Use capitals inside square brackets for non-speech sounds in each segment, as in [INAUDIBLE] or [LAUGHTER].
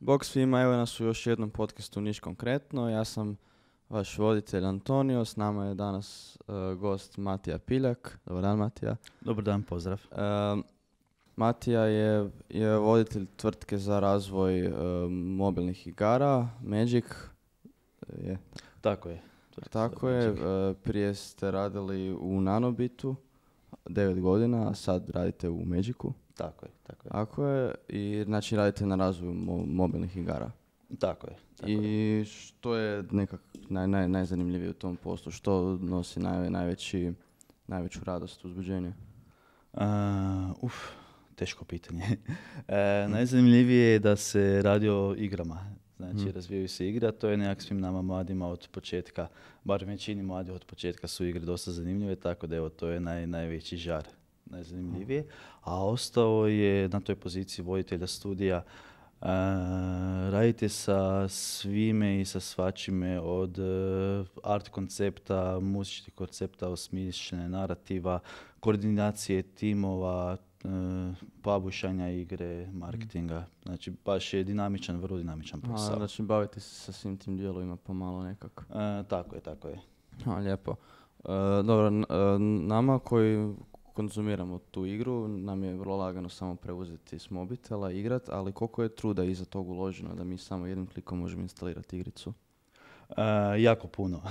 Bog svima, evo nas u još jednom podcastu Niš konkretno. Ja sam vaš voditelj Antonio, s nama je danas e, gost Matija Piljak. Dobar dan Matija. Dobar dan, pozdrav. E, Matija je, je voditelj tvrtke za razvoj e, mobilnih igara, Magic. Je. Tako je. Tako je, prije ste radili u Nanobitu 9 godina, a sad radite u Magicu. Tako je, tako je. Ako je, i znači radite na razvoju mobilnih igara. Tako je. Tako I što je nekak naj, naj, najzanimljivije u tom poslu? Što nosi naj, najveći, najveću radost, uzbuđenje? Uh, uf, teško pitanje. [LAUGHS] E, najzanimljivije je da se radi o igrama. Znači, mm. razvijaju se igra, to je nekak svim nama mladima od početka, bar većini mladih od početka su igre dosta zanimljive, tako da evo, to je naj, najveći žar najzanimljivije, a ostao je na toj poziciji voditelja studija e, radite sa svime i sa svačime od e, art koncepta, muzičkih koncepta, osmišljene narativa, koordinacije timova, uh, e, pabušanja igre, marketinga. Znači baš je dinamičan, vrlo dinamičan posao. A, znači bavite se sa svim tim dijelovima pomalo nekako. tako je, tako je. A, lijepo. dobro, nama koji konzumiramo tu igru, nam je vrlo lagano samo preuzeti s mobitela, igrat, ali koliko je truda iza tog uloženo da mi samo jednim klikom možemo instalirati igricu? Uh, jako puno. [LAUGHS]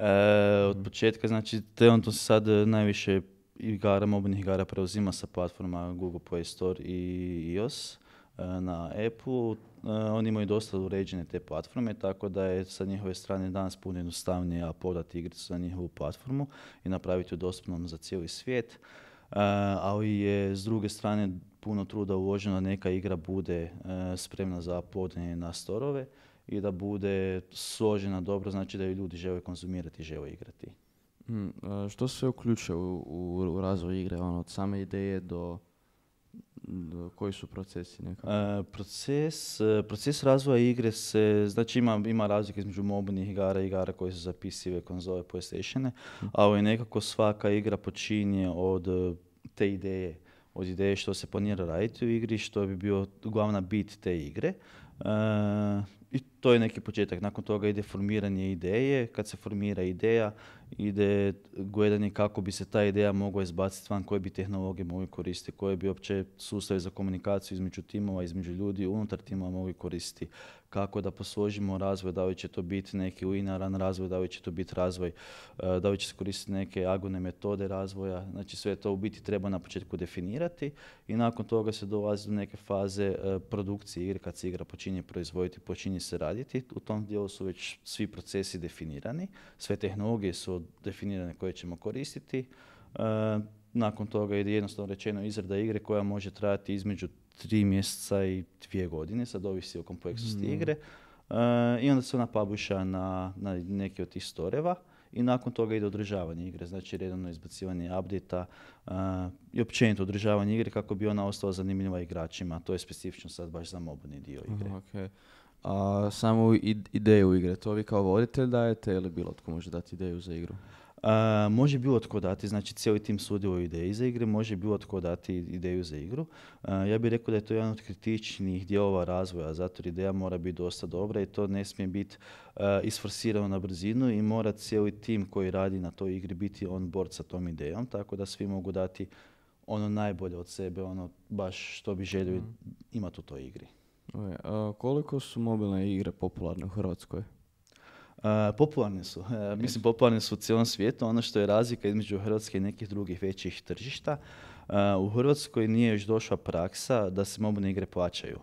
E, od mhm. početka, znači, trenutno se sad najviše igara, mobilnih igara preuzima sa platforma Google Play Store i iOS. E, na Apple, e, oni imaju dosta uređene te platforme, tako da je sa njihove strane danas puno jednostavnije podati igricu na njihovu platformu i napraviti ju dostupnom za cijeli svijet. E, ali je s druge strane puno truda uloženo da neka igra bude spremna za podne na storove i da bude složena dobro, znači da ju ljudi žele konzumirati i žele igrati. Hmm, što se uključuje u, u razvoj igre, ono, od same ideje do koji su procesi nekako? E, proces, e, proces razvoja igre se, znači ima, ima razlike između mobilnih igara i igara koje su zapisive konzole PlayStatione, mm. ali nekako svaka igra počinje od e, te ideje, od ideje što se planira raditi u igri, što bi bio glavna bit te igre. I to je neki početak. Nakon toga ide formiranje ideje. Kad se formira ideja, ide gledanje kako bi se ta ideja mogla izbaciti van, koje bi tehnologije mogli koristiti, koje bi opće sustave za komunikaciju između timova, između ljudi unutar timova mogli koristiti, kako da posložimo razvoj, da li će to biti neki linearan razvoj, da li će to biti razvoj, e, da li će se koristiti neke agone metode razvoja, znači sve to u biti treba na početku definirati i nakon toga se dolazi do neke faze e, produkcije igre, kad se igra počinje proizvoditi, počinje se raditi, u tom dijelu su već svi procesi definirani, sve tehnologije su definirane koje ćemo koristiti. E, nakon toga je jednostavno rečeno izrada igre koja može trajati između tri mjeseca i dvije godine, sad ovisi o kompleksnosti mm. igre. E, I onda se ona publisha na, na neki od tih storeva i nakon toga ide održavanje igre, znači redovno izbacivanje updata e, i općenito održavanje igre kako bi ona ostala zanimljiva igračima. To je specifično sad baš za mobilni dio igre a, samu ideju igre. To vi kao voditelj dajete ili bilo tko može dati ideju za igru? može bilo tko dati, znači cijeli tim sudjeluje u ideji za igre, može bilo tko dati ideju za igru. ja bih rekao da je to jedan od kritičnih dijelova razvoja, zato jer ideja mora biti dosta dobra i to ne smije biti isforsirano na brzinu i mora cijeli tim koji radi na toj igri biti on board sa tom idejom, tako da svi mogu dati ono najbolje od sebe, ono baš što bi željeli mhm. imati u toj igri koliko su mobilne igre popularne u Hrvatskoj? popularne su. E, mislim, popularne su u cijelom svijetu. Ono što je razlika između Hrvatske i nekih drugih većih tržišta, u Hrvatskoj nije još došla praksa da se mobilne igre plaćaju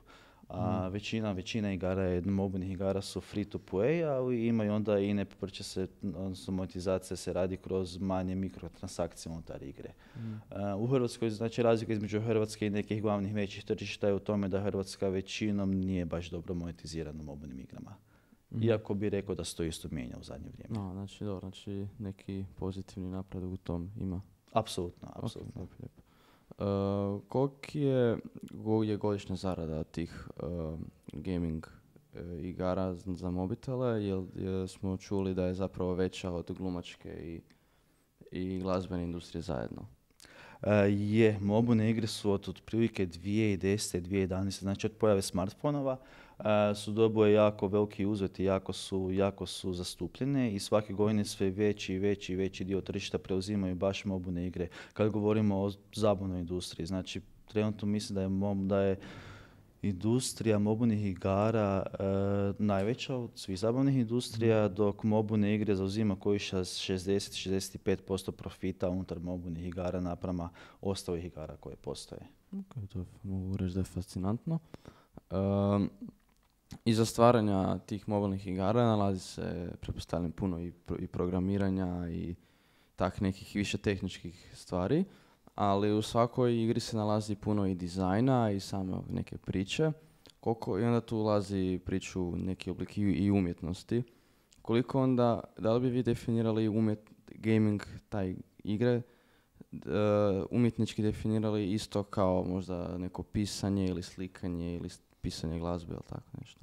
a većina, većina igara je, mobilnih igara su free to play, ali imaju onda i ne se, odnosno monetizacija se radi kroz manje mikrotransakcije unutar igre. Mm. u Hrvatskoj, znači razlika između Hrvatske i nekih glavnih većih tržišta je u tome da Hrvatska većinom nije baš dobro monetizirana u mobilnim igrama. Mhm. Iako bi rekao da se to isto mijenja u zadnje vrijeme. Znači, znači neki pozitivni napredak u tom ima. Apsolutno, apsolutno. Uh, koliki je, je godišnja zarada tih e, gaming e, igara za mobitele, jer, smo čuli da je zapravo veća od glumačke i, i glazbene industrije zajedno. je, mobune igre su od otprilike 2010. 2011. znači od pojave smartfonova su dobile jako veliki uzeti, jako su, jako su zastupljene i svake godine sve veći i veći i veći dio tržišta preuzimaju baš mobune igre. Kad govorimo o zabavnoj industriji, znači trenutno mislim da je, mom, da je industrija mobunih igara e, najveća od svih zabavnih industrija, mhm. dok mobune igre zauzima koji 60-65% profita unutar mobilnih igara naprama ostalih igara koje postoje. Okay, to mogu reći da je fascinantno. Um, Iza stvaranja tih mobilnih igara nalazi se, pretpostavljam, puno i, i programiranja i tak nekih više tehničkih stvari, ali u svakoj igri se nalazi puno i dizajna i same neke priče. Koliko, I onda tu ulazi priču neki oblik i, umjetnosti. Koliko onda, da li bi vi definirali umjet, gaming, taj igre, umjetnički definirali isto kao možda neko pisanje ili slikanje ili pisanje glazbe ili tako nešto?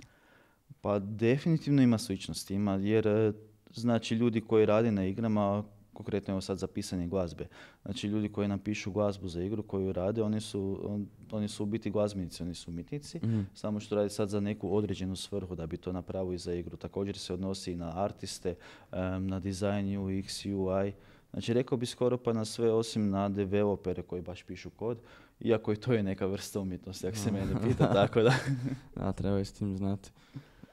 Pa definitivno ima sličnosti, ima, jer e, znači ljudi koji rade na igrama, konkretno evo sad za pisanje glazbe, znači ljudi koji napišu glazbu za igru koju rade, oni su, oni su u biti glazbenici, oni su umjetnici, mhm. samo što radi sad za neku određenu svrhu da bi to napravili za igru. Također se odnosi i na artiste, na dizajn UX, UI, Znači rekao bi skoro pa na sve osim na developere koji baš pišu kod, iako i to je neka vrsta umjetnosti, ako se mene pita, tako da. [LAUGHS] da, treba je s tim znati.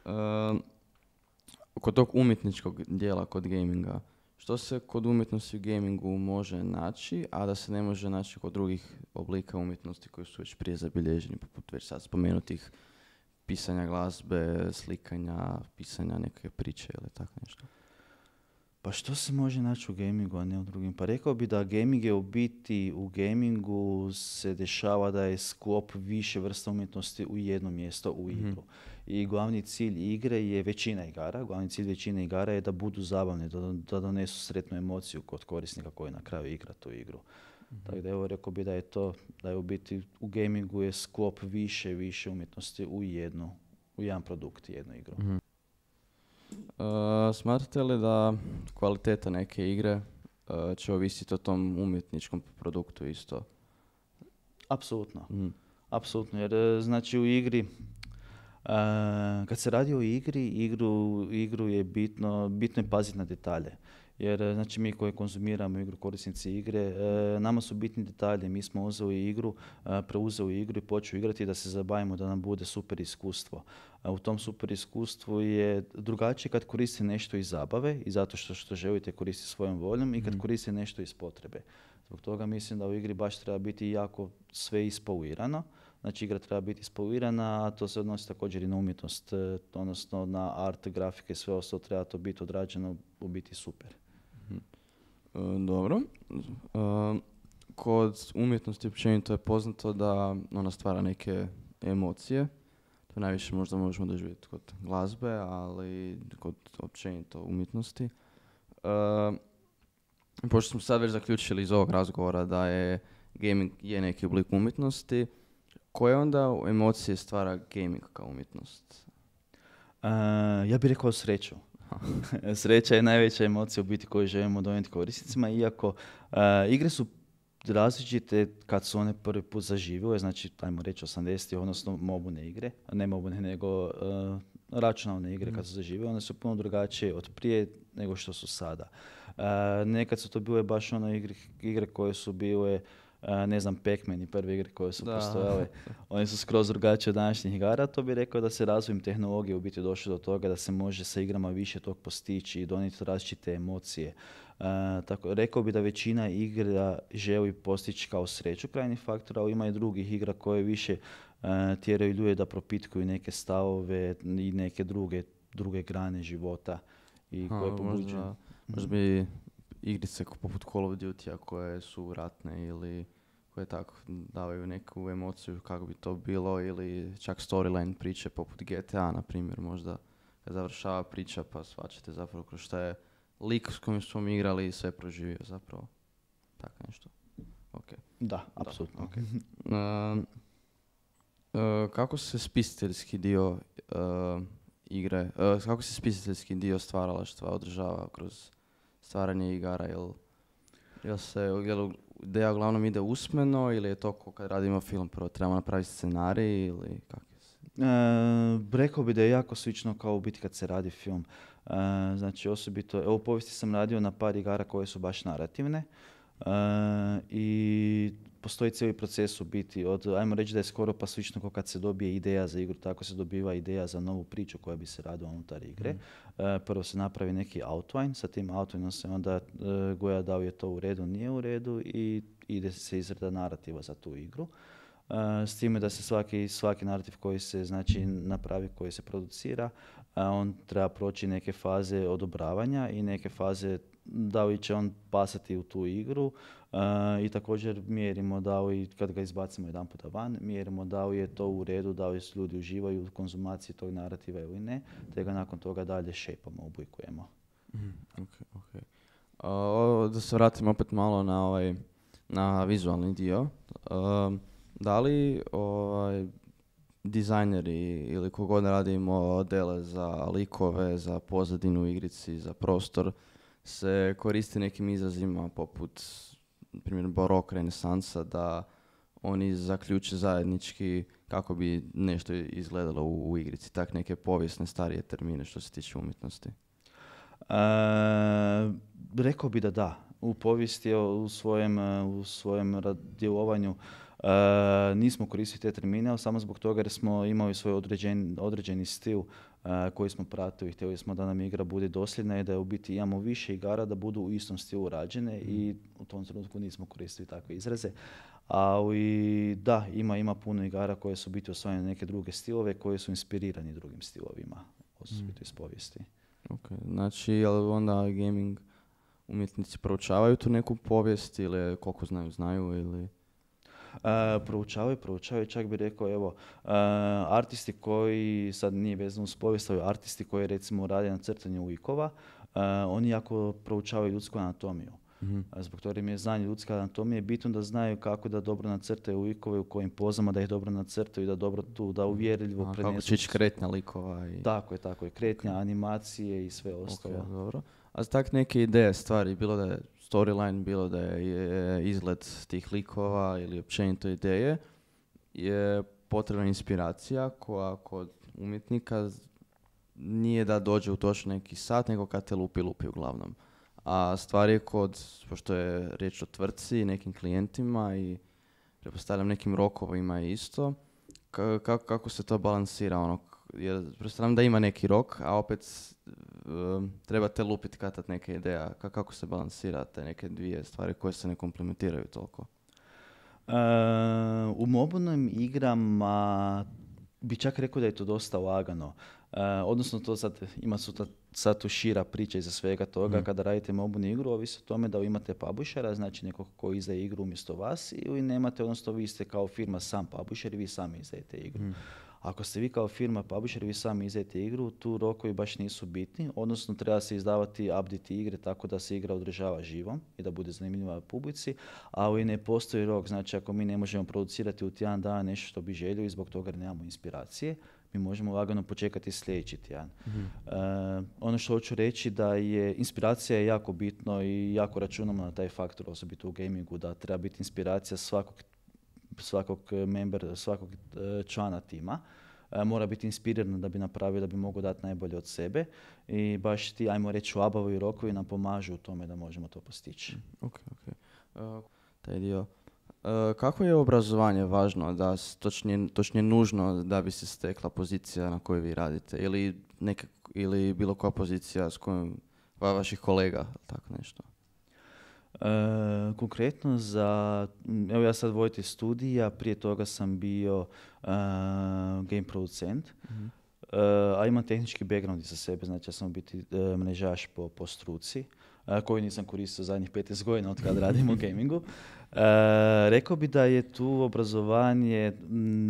Ehm, kod tog umjetničkog dijela, kod gaminga, što se kod umjetnosti u gamingu može naći, a da se ne može naći kod drugih oblika umjetnosti koji su već prije zabilježeni, poput već sad spomenutih pisanja glazbe, slikanja, pisanja neke priče ili tako nešto? pa što se može naći u gamingu, a ne u drugim? Pa rekao bi da gaming je u biti, u gamingu se dešava da je sklop više vrsta umjetnosti u jedno mjesto u mhm. igru. I glavni cilj igre je većina igara, glavni cilj većine igara je da budu zabavne, da, donesu sretnu emociju kod korisnika koji na kraju igra tu igru. mm Tako da evo rekao bi da je to, da je u biti u gamingu je sklop više, više umjetnosti u jednu, u jedan produkt, jednu igru. Mhm. Eh, smatrate li da kvaliteta neke igre eh, će ovisiti o tom umjetničkom produktu isto? Apsolutno. Mm. Apsolutno, jer eh, znači u igri, kad se radi o igri, igru, igru je bitno, bitno je paziti na detalje jer e, znači mi koji konzumiramo igru, korisnici igre, e, nama su bitni detalji, mi smo uzeli igru, e, preuzeli igru i počeli igrati da se zabavimo, da nam bude super iskustvo. E, u tom super iskustvu je drugačije kad koristi nešto iz zabave i zato što, što želite koristiti svojom voljom i kad mhm. koristi nešto iz potrebe. Zbog toga mislim da u igri baš treba biti jako sve ispolirano, Znači igra treba biti ispolirana, a to se odnosi također i na umjetnost, odnosno na art, grafike, sve ostalo treba to biti odrađeno, u biti super. E, dobro. E, kod umjetnosti općenito je poznato da ona stvara neke emocije. To najviše možda možemo doživjeti kod glazbe, ali kod općenito umjetnosti. E, pošto smo sad već zaključili iz ovog razgovora da je gaming je neki oblik umjetnosti, koje onda emocije stvara gaming kao umjetnost? ja bih rekao sreću. [LAUGHS] Sreća je najveća emocija u biti koju želimo donijeti korisnicima, iako e, igre su različite kad su one prvi put zaživile, znači ajmo reći 80 odnosno mobune igre, ne mobune nego e, računalne igre kad su mm. zaživile, one su puno drugačije od prije nego što su sada. E, nekad su to bile baš one igre, igre koje su bile ne znam, Pac-Man i prve igre koje su postojale, [LAUGHS] oni su skroz drugačije od današnjih igara, to bi rekao da se razvojem tehnologije u biti došlo do toga da se može sa igrama više tog postići i donijeti različite emocije. tako, rekao bi da većina igra želi postići kao sreću krajnih faktora, ali ima i drugih igra koje više tjeraju ljude da propitkuju neke stavove i neke druge, druge grane života i koje pobuđuju. možda, možda bi igrice poput Call of Duty koje su ratne ili koje tako davaju neku emociju kako bi to bilo ili čak storyline priče poput GTA, na primjer, možda kad završava priča pa svačete zapravo kroz šta je lik s kojim smo igrali i sve proživio zapravo. Tako nešto. Ok. Da, apsolutno. Okay. E, kako se spisateljski dio e, igre, e, kako se spisiteljski dio stvaralaštva održava kroz stvaranje igara, ili jel se ideja uglavnom ide usmeno ili je to kad radimo film, prvo trebamo napraviti scenarij ili kako E, rekao bi da je jako slično kao u biti kad se radi film. E, znači osobito, evo povijesti sam radio na par igara koje su baš narativne e, i postoji cijeli proces u biti od, ajmo reći da je skoro pa slično kao kad se dobije ideja za igru, tako se dobiva ideja za novu priču koja bi se radila unutar igre. Mhm. E, prvo se napravi neki outline, sa tim outlineom se onda e, goja da li je to u redu, nije u redu i ide se izrada narativa za tu igru. E, s time da se svaki, svaki narativ koji se znači, napravi, koji se producira, on treba proći neke faze odobravanja i neke faze da li će on pasati u tu igru, i također mjerimo da li, kad ga izbacimo jedan puta van, mjerimo da li je to u redu, da li su ljudi uživaju u konzumaciji tog narativa ili ne, te ga nakon toga dalje šepamo, oblikujemo. Mm, ok. da se vratim opet malo na ovaj na vizualni dio. da li ovaj, dizajneri ili kogod radimo dele za likove, za pozadinu u igrici, za prostor, se koristi nekim izrazima poput primjer barok, renesansa, da oni zaključe zajednički kako bi nešto izgledalo u, igrici, tak neke povijesne starije termine što se tiče umjetnosti. E, rekao bi da da. U povijesti u svojem, u svojem djelovanju E, nismo koristili te termine, samo zbog toga jer smo imali svoj određen, određeni stil e, koji smo pratili. Htjeli smo da nam igra bude dosljedna i da je u biti imamo više igara da budu u istom stilu rađene mhm. i u tom trenutku nismo koristili takve izraze. Ali da, ima, ima puno igara koje su biti osvojene neke druge stilove koji su inspirirani drugim stilovima, osobito mm. iz mhm. povijesti. Ok, znači onda gaming umjetnici proučavaju tu neku povijest ili koliko znaju, znaju ili... E, proučavaju, proučavaju, čak bi rekao evo e, artisti koji, sad nije vezano s povijest, artisti koji recimo rade na crtanju likova, e, oni jako proučavaju ljudsku anatomiju. Mhm. Zbog toga im je znanje ljudske anatomije bitno da znaju kako da dobro nacrtaju likove, u kojim pozama da ih dobro nacrtaju i da dobro tu, da mhm. uvjerljivo prenesu. Kako će kretnja likova. I... Tako je, tako je. Kretnja, animacije i sve ostalo. dobro. A tak neke ideje, stvari, bilo da je storyline, bilo da je izgled tih likova ili općenito ideje, je potrebna inspiracija koja kod umjetnika nije da dođe u točno neki sat, nego kad te lupi, lupi uglavnom. A stvar je kod, pošto je riječ o tvrtci, nekim klijentima i pretpostavljam nekim rokovima isto, kako, kako se to balansira, ono, jer da ima neki rok, a opet ehm, trebate lupiti katat neke ideja, kako se balansirate, neke dvije stvari koje se ne komplementiraju toliko? Ehm, u mobilnim igrama bi čak rekao da je to dosta lagano. Ehm, odnosno to sad ima su sad tu šira priča iza svega toga. Mm. Kada radite mobilnu igru, ovisi o tome da imate pabušera, znači nekog koji izdaje igru umjesto vas ili nemate, odnosno vi ste kao firma sam publisher i vi sami izdajete igru. Mm. Ako ste vi kao firma publisher, vi sami izdajete igru, tu rokovi baš nisu bitni, odnosno treba se izdavati update igre tako da se igra održava živom i da bude zanimljiva publici, ali ne postoji rok, znači ako mi ne možemo producirati u tjedan dana nešto što bi želio i zbog toga nemamo inspiracije, mi možemo lagano počekati sljedeći tjedan. Mhm. E, ono što hoću reći da je inspiracija jako bitno i jako računamo na taj faktor, osobito u gamingu, da treba biti inspiracija svakog svakog eh, member, svakog eh, člana tima eh, mora biti inspiriran da bi napravio, da bi mogao dati najbolje od sebe. I baš ti, ajmo reći, abavu i rokovi nam pomažu u tome da možemo to postići. Mm, ok, ok. taj dio. kako je obrazovanje važno, da točnije, nužno da bi se stekla pozicija na kojoj vi radite ili, bilo koja pozicija s kojom vaših kolega, tako nešto? E, konkretno za, evo ja sad vojte studija, prije toga sam bio e, game producent. Mhm a imam tehnički background za sebe, znači ja sam biti e, mrežaš po, po struci, koju nisam koristio zadnjih 15 godina od kad radim u [LAUGHS] gamingu. E, rekao bi da je tu obrazovanje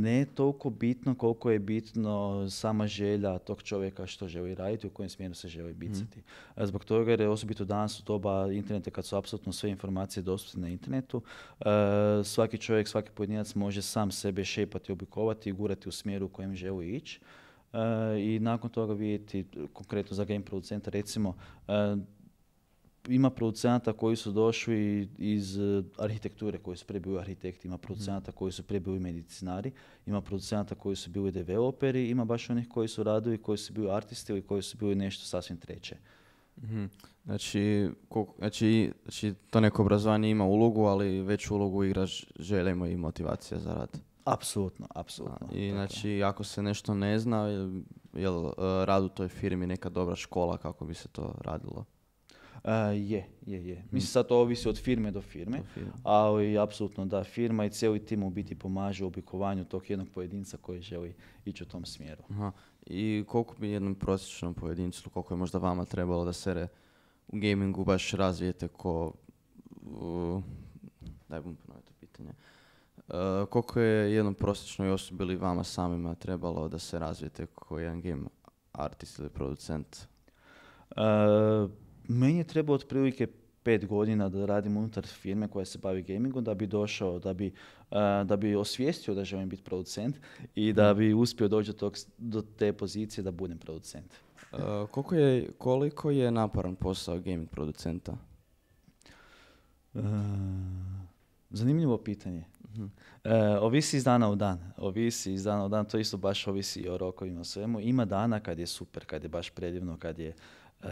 ne toliko bitno koliko je bitno sama želja tog čovjeka što želi raditi, u kojem smjeru se želi bicati. Mhm. E, zbog toga jer je osobito danas u doba interneta kad su apsolutno sve informacije dostupne na internetu, svaki čovjek, svaki pojedinac može sam sebe šepati, oblikovati i gurati u smjeru u kojem želi ići. E, i nakon toga vidjeti konkretno za game producenta recimo e, ima producenta koji su došli iz arhitekture, koji su prije bili arhitekti, ima producenta koji su prije bili medicinari, ima producenta koji su bili developeri, ima baš onih koji su radili, koji su bili artisti ili koji su bili nešto sasvim treće. Mhm. Znači, znači, znači, to neko obrazovanje ima ulogu, ali veću ulogu igra želimo i motivacija za rad. Apsolutno, apsolutno. I znači, ako se nešto ne zna, jel, li e, rad u toj firmi neka dobra škola kako bi se to radilo? E, je, je, je. Hm. Mislim sad to ovisi od firme do firme, ali apsolutno da firma i cijeli tim u biti pomaže u oblikovanju tog jednog pojedinca koji želi ići u tom smjeru. Aha. I koliko bi jednom prosječnom pojedincu, koliko je možda vama trebalo da se u gamingu baš razvijete ko... Uh, daj bom to pitanje. Eh, koliko je jednom prosječnoj osobi ili vama samima trebalo da se razvijete kao jedan game artist ili producent? Eh, meni je trebao otprilike pet godina da radim unutar firme koja se bavi gamingom da bi došao, da bi, eh, da osvijestio da želim biti producent i da mhm. bi uspio doći do, te pozicije da budem producent. koliko, je, koliko je naporan posao gaming producenta? Zanimljivo pitanje. Mhm. E, ovisi iz dana u dan. Ovisi iz dana u dan, to isto baš ovisi o rokovima svemu. Ima dana kad je super, kad je baš predivno, kad je e,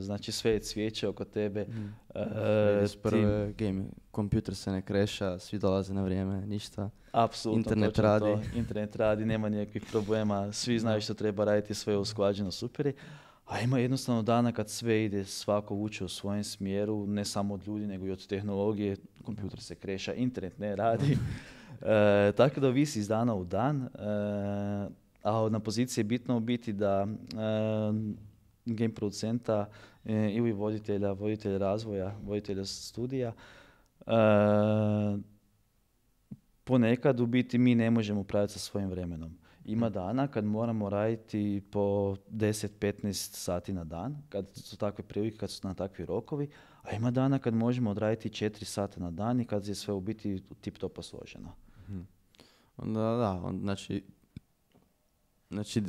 znači sve je cvijeće oko tebe. Mm. E, prve game, kompjuter se ne kreša, svi dolaze na vrijeme, ništa. Apsolutno, internet radi. Internet radi, nema nikakvih problema, svi znaju što treba raditi, sve je usklađeno, super a ima jednostavno dana kad sve ide, svako vuče u svojem smjeru, ne samo od ljudi, nego i od tehnologije. Kompjuter se kreša, internet ne radi. [LAUGHS] E, tako da visi iz dana u dan. E, a na poziciji je bitno biti da e, game producenta e, ili voditelja, voditelja razvoja, voditelja studija, e, ponekad u biti mi ne možemo praviti sa svojim vremenom. Ima dana kad moramo raditi po 10-15 sati na dan, kad su takve prilike, kad su na takvi rokovi, a ima dana kad možemo odraditi 4 sata na dan i kad je sve u biti tip to posloženo. Mhm. Onda da, znači, znači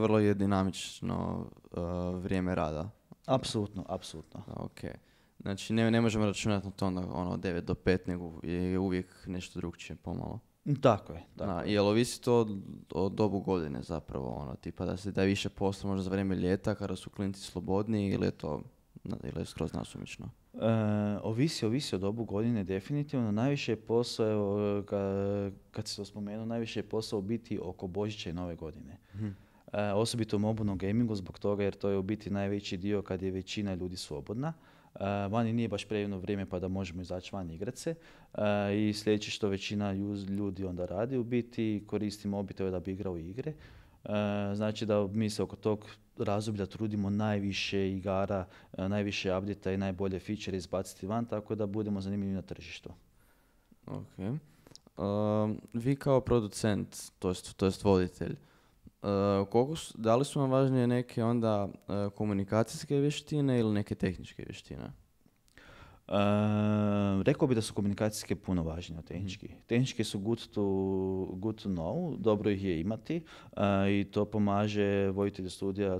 vrlo, je dinamično uh, vrijeme rada. Apsolutno, apsolutno. Ok. Znači ne, ne možemo računati na to onda ono 9 do 5, nego je uvijek nešto drugčije pomalo. Mm, tako je. Tako Na, jel ovisi to o dobu godine zapravo, ono, tipa da se da više posla možda za vrijeme ljeta kada su klinci slobodni ili je to ili je skroz nasumično? E, ovisi, ovisi o dobu godine definitivno. Najviše je posao, kad, kad se to spomenuo, najviše je posao biti oko Božića i Nove godine. Mhm. E, osobito u mobilnom gamingu zbog toga jer to je u biti najveći dio kad je većina ljudi slobodna. Eh, vani nije baš preivno vrijeme pa da možemo izaći van igrat se. Eh, I sljedeće što većina ljudi onda radi u biti koristimo mobitele da bi igrao igre. Eh, znači da mi se oko tog razdoblja trudimo najviše igara, najviše update i najbolje feature izbaciti van, tako da budemo zanimljivi na tržištu. Ok. vi kao producent, to jest, to jest voditelj, E, koliko su, da li su vam važnije neke onda e, komunikacijske vještine ili neke tehničke vještine? Uh, rekao bi da su komunikacijske puno važnije od tehnički. Mhm. Tehnički su good to, good to know, dobro ih je imati i to pomaže vojitelju studija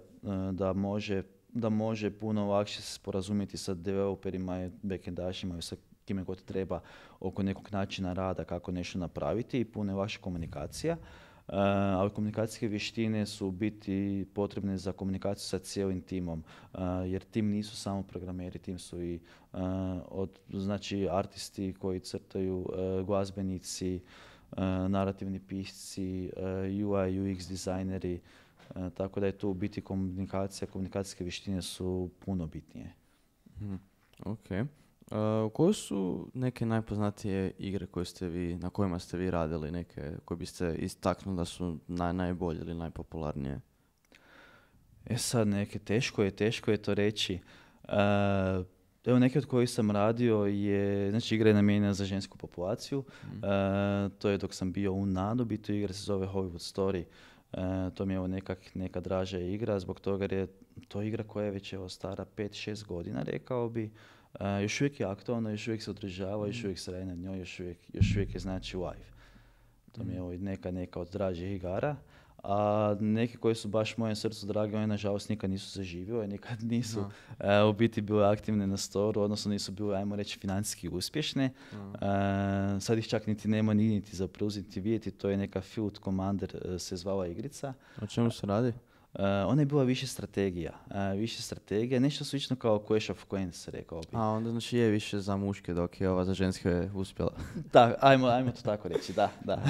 da može da može puno lakše se sporazumjeti sa developerima i backendašima i sa kime god treba oko nekog načina rada kako nešto napraviti i puno je vaša komunikacija. Eh, ali komunikacijske vještine su biti potrebne za komunikaciju sa cijelim timom, eh, jer tim nisu samo programeri, tim su i eh, od, znači artisti koji crtaju, glazbenici, narativni pisci, UI, UX dizajneri, tako da je tu biti komunikacija, komunikacijske vještine su puno bitnije. Hmm koje su neke najpoznatije igre koje ste vi, na kojima ste vi radili, neke koje biste istaknuli da su naj, najbolje ili najpopularnije? E sad, neke teško je, teško je to reći. Uh, evo, neke od kojih sam radio je, znači igra je namijenjena za žensku populaciju. Mhm. to je dok sam bio u Nadu, bitu igra se zove Hollywood Story. Uh, to mi je evo nekak, neka draža igra, zbog toga jer je to igra koja je već evo, stara 5-6 godina, rekao bi još uvijek je aktualna, još uvijek se održava, mm. još uvijek se radi na njoj, još uvijek, još uvijek je znači live. To mi je ovaj neka, neka od dražih igara. A neke koje su baš moje srcu drage, one nažalost nikad nisu zaživile, nikad nisu no. uh, e, u biti bile aktivne na storu, odnosno nisu bile, ajmo reći, financijski uspješne. No. E, sad ih čak niti nema niti za preuzeti vidjeti, to je neka Field Commander e, se zvala igrica. O čemu se radi? Eh, ona je bila više strategija. Eh, više strategija, nešto slično kao Clash of Queens rekao bih. A onda znači je više za muške, dok je ova za ženske uspjela. [LAUGHS] da, ajmo, ajmo to tako reći, da, da. [LAUGHS]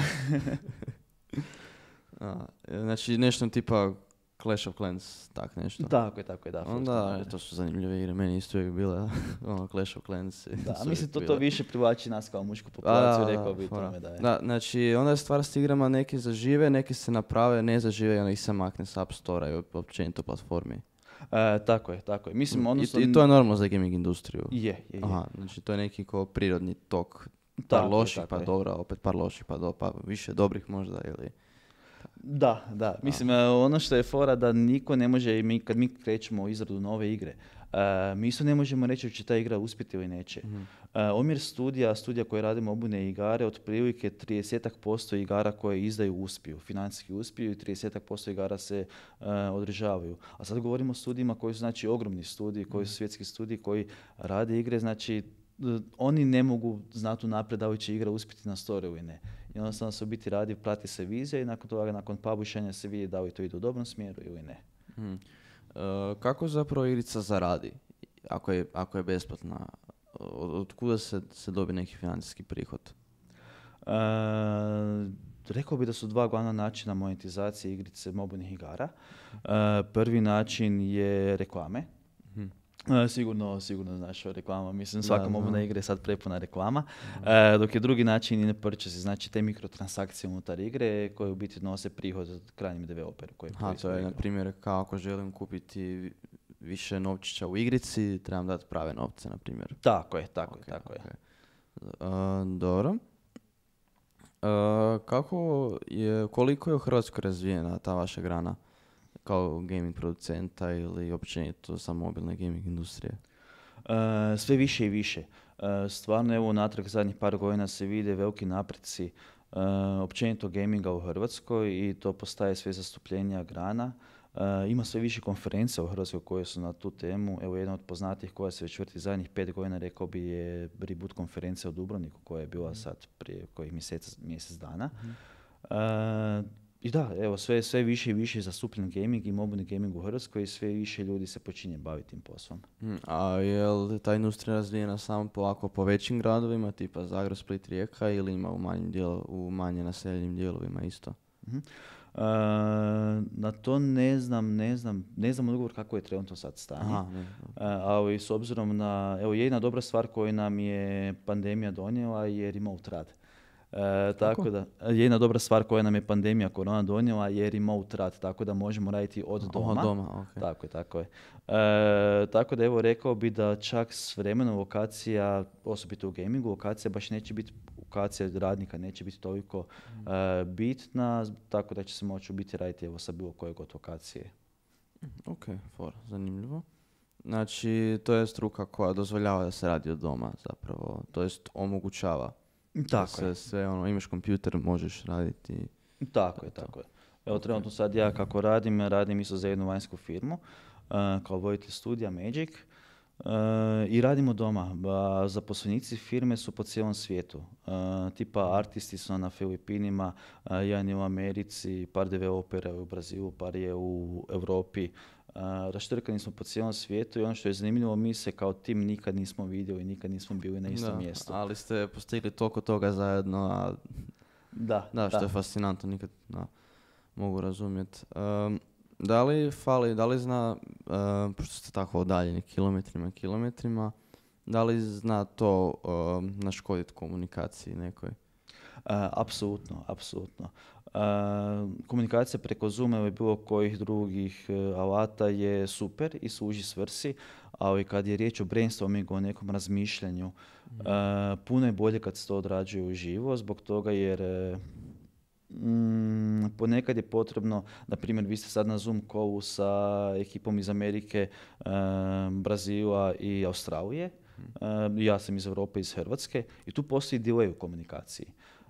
A, znači nešto tipa Clash of Clans, tak nešto. Tako je, tako je, da. Onda, to su zanimljive igre, meni isto je bila [LAUGHS] ono, Clash of Clans. Da, mislim to, to više privlači nas kao mušku populaciju, rekao bi da je. Da, znači, onda je stvar s igrama, neke zažive, neke se naprave, ne zažive i se makne s App store i općenito platformi. E, tako je, tako je. Mislim, I, to je normalno za gaming industriju. Je, je, je. Aha, znači to je neki kao prirodni tok par loših pa dobra, opet par loših pa, do, pa više dobrih možda ili... Da, da. Mislim, e, ono što je fora da niko ne može, mi, kad mi krećemo u izradu nove igre, uh, mi isto ne možemo reći će ta igra uspjeti ili neće. Uh, omjer studija, studija koje radimo obune igare, otprilike 30% igara koje izdaju uspiju, financijski uspiju i 30% igara se održavaju. A sad govorimo o studijima koji su znači ogromni studiji, koji su mhm. svjetski studiji, koji rade igre, znači E, oni ne mogu znati unaprijed da li će igra uspjeti na store ili ne. I jednostavno se u biti radi, prati se vizija i nakon toga, nakon pabušenja se vidi da li to ide u dobrom smjeru ili ne. Hmm. E, kako zapravo igrica zaradi, ako je, ako je besplatna? Od, kuda se, se dobi neki financijski prihod? E, rekao bih da su dva glavna načina monetizacije igrice mobilnih igara. E, prvi način je reklame E, sigurno, sigurno znaš o reklama. Mislim, svaka mobilna igre je sad prepuna reklama. E, dok je drugi način ne purchase, znači te mikrotransakcije unutar igre koje u biti nose prihod od krajnjim developeru. Koji Aha, to je, na primjer, kao ako želim kupiti više novčića u igrici, trebam dati prave novce, na primjer. Tako je, tako je, tako je. E, dobro. kako je, koliko je u Hrvatskoj razvijena ta vaša grana? kao gaming producenta ili općenito sa mobilne gaming industrije? E, sve više i više. E, stvarno, evo, natrag zadnjih par godina se vide veliki napreci e, općenito gaminga u Hrvatskoj i to postaje sve zastupljenija grana. ima sve više konferencija u Hrvatskoj koje su na tu temu. Evo jedna od poznatih koja se već vrti zadnjih pet godina, rekao bi, je Reboot konferencija u Dubrovniku koja je bila mhm. sad prije kojih mjesec, mjesec dana. Mhm i da, evo, sve, sve više i više zastupljen gaming i mobilni gaming u Hrvatskoj i sve više ljudi se počinje baviti tim poslom. Hm, a je li ta industrija razvijena samo polako po većim gradovima, tipa Zagreb, Split, Rijeka ili ima u u manje naseljenim dijelovima isto? Hm, na to ne znam, ne znam, ne znam odgovor kako je trenutno sad stanje. Aha, ali s obzirom na, evo jedna dobra stvar koju nam je pandemija donijela je remote rad. E, tako da, jedna dobra stvar koja nam je pandemija korona donijela je remote rad, tako da možemo raditi od doma. Tako je, tako je. E, tako da evo rekao bi da čak s vremenom lokacija, osobito u gamingu, lokacija baš neće biti, lokacija radnika neće biti toliko e, bitna, tako da će se moći biti raditi evo sa bilo kojeg od lokacije. Ok, for, zanimljivo. Znači, to je struka koja dozvoljava da se radi od doma zapravo, to jest omogućava tako se, Sve, ono, imaš kompjuter, možeš raditi. Tako je, tako je. Evo trenutno sad ja kako radim, radim isto za jednu vanjsku firmu uh, kao voditelj studija Magic. E, I radimo doma. Ba, zaposlenici firme su po cijelom svijetu. Uh, tipa artisti su na Filipinima, jedan je u Americi, par developera u Brazilu, par je u Europi, raštrkani smo po cijelom svijetu i ono što je zanimljivo, mi se kao tim nikad nismo vidjeli, nikad nismo bili na istom mjestu. Ali ste postigli toliko toga zajedno, a... Da, da. što je fascinantno, nikad mogu razumjeti. da li fali, da li zna, pošto ste tako odaljeni kilometrima i kilometrima, da li zna to naškoditi komunikaciji nekoj? apsolutno, apsolutno. Komunikacija preko Zooma ili bilo kojih drugih e, alata je super i služi svrsi, ali kad je riječ o brainstormingu, o nekom razmišljanju, mhm. puno je bolje kad se to odrađuje živo zbog toga jer e, mm, ponekad je potrebno, na primjer, vi ste sad na Zoom callu sa ekipom iz Amerike, e, Brazila i Australije. Mhm. ja sam iz Europe, iz Hrvatske i tu postoji delay u komunikaciji.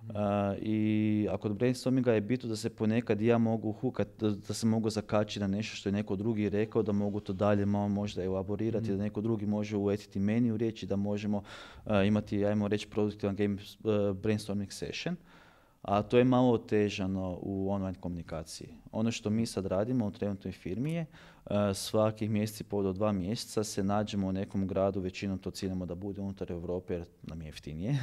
Uh, I ako kod brainstorminga je bitno da se ponekad ja mogu hukat, da, se mogu zakačiti na nešto što je neko drugi rekao, da mogu to dalje malo možda elaborirati, da mhm. neko drugi može uletiti meni u riječi, da možemo imati, ajmo reći, produktivan game brainstorming session a to je malo otežano u online komunikaciji. Ono što mi sad radimo u trenutnoj firmi je e, svakih mjeseci i pol do dva mjeseca se nađemo u nekom gradu, većinom to ciljamo da bude unutar Europe jer nam je jeftinije. [LAUGHS]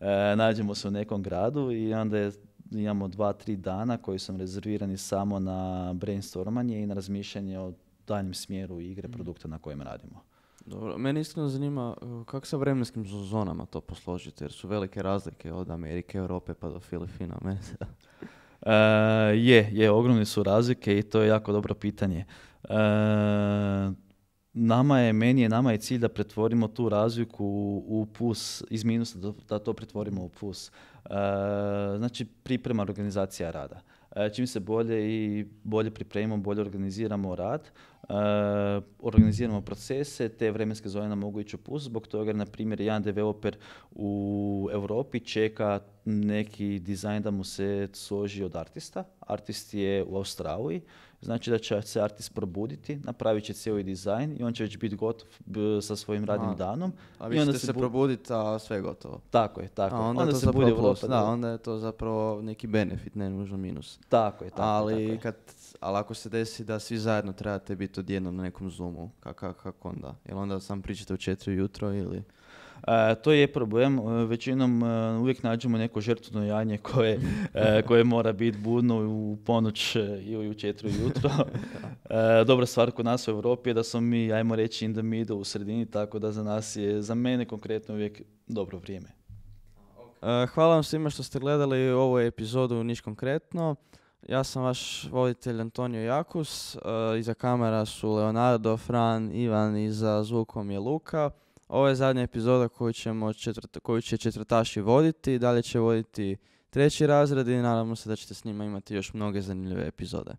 E, nađemo se u nekom gradu i onda je imamo dva, tri dana koji su rezervirani samo na brainstormanje i na razmišljanje o daljnjem smjeru igre, mm. produkta na kojem radimo. Dobro, mene iskreno zanima e, kako sa vremenskim zonama to posložite, jer su velike razlike od Amerike, Europe pa do Filipina. [LAUGHS] Mene e, je, je, ogromne su razlike i to je jako dobro pitanje. E, nama je, meni je, nama je cilj da pretvorimo tu razliku u, plus, iz minusa da, to pretvorimo u plus. znači, priprema organizacija rada. E, čim se bolje i bolje pripremimo, bolje organiziramo rad, e, organiziramo procese, te vremenske zone nam mogu ići u plus, zbog toga na primjer jedan developer u Europi čeka neki dizajn da mu se složi od artista, artist je u Australiji, znači da će se artist probuditi, napravit će cijeli dizajn i on će već biti gotov sa svojim radnim danom. A vi onda ćete se, probuditi, a sve je gotovo. Tako je, tako a onda, onda to se bude plus, da, onda je to zapravo neki benefit, ne nužno minus. Tako je, tako, ali je. Kad, ali ako se desi da svi zajedno trebate biti odjednom na nekom Zoomu, kako kak onda? Jel onda sam pričate u četiri jutro ili to je problem, e, većinom e, uvijek nađemo neko žrtveno janje [LAUGHS] e, koje, mora biti budno u ponoć ili u četiri jutro. [LAUGHS] dobra stvar kod nas u Europi je da smo mi, ajmo reći, in the middle, u sredini, tako da za nas je, za mene konkretno uvijek dobro vrijeme. Hvala vam svima što ste gledali ovu epizodu Niš konkretno. Ja sam vaš voditelj Antonio Jakus, iza kamera su Leonardo, Fran, Ivan i za zvukom je Luka. Ovo je zadnja epizoda koju, ćemo koju će četvrtaši voditi, dalje će voditi treći razred i nadamo se da ćete s njima imati još mnoge zanimljive epizode.